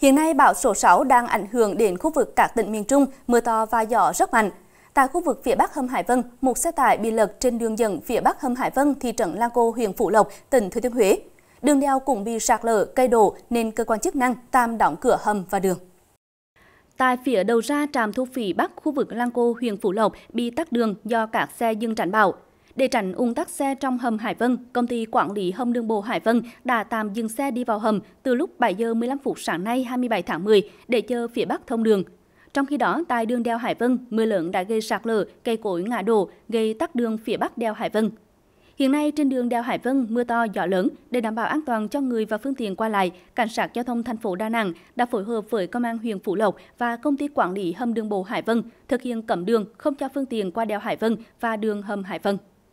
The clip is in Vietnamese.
Hiện nay, bão số 6 đang ảnh hưởng đến khu vực các tỉnh miền Trung, mưa to và gió rất mạnh. Tại khu vực phía Bắc Hâm Hải Vân, một xe tải bị lật trên đường dẫn phía Bắc Hâm Hải Vân, thị trấn Lang Cô, huyện phủ Lộc, tỉnh Thừa Thiên Huế. Đường đèo cũng bị sạt lở, cây đổ nên cơ quan chức năng tạm đóng cửa hầm và đường. Tại phía đầu ra trạm thu phí Bắc khu vực Lang Cô, huyện phủ Lộc bị tắc đường do các xe dừng tránh bão. Để tránh ùn tắc xe trong hầm Hải Vân, công ty quản lý hầm đường bộ Hải Vân đã tạm dừng xe đi vào hầm từ lúc 7 giờ 15 phút sáng nay 27 tháng 10 để chờ phía Bắc thông đường. Trong khi đó, tại đường đèo Hải Vân, mưa lớn đã gây sạt lở, cây cối ngã đổ, gây tắc đường phía Bắc đèo Hải Vân. Hiện nay trên đường đèo Hải Vân mưa to gió lớn để đảm bảo an toàn cho người và phương tiện qua lại, cảnh sát giao thông thành phố Đà Nẵng đã phối hợp với công an huyện Phú Lộc và công ty quản lý hầm đường bộ Hải Vân thực hiện cấm đường không cho phương tiện qua đèo Hải Vân và đường hầm Hải Vân.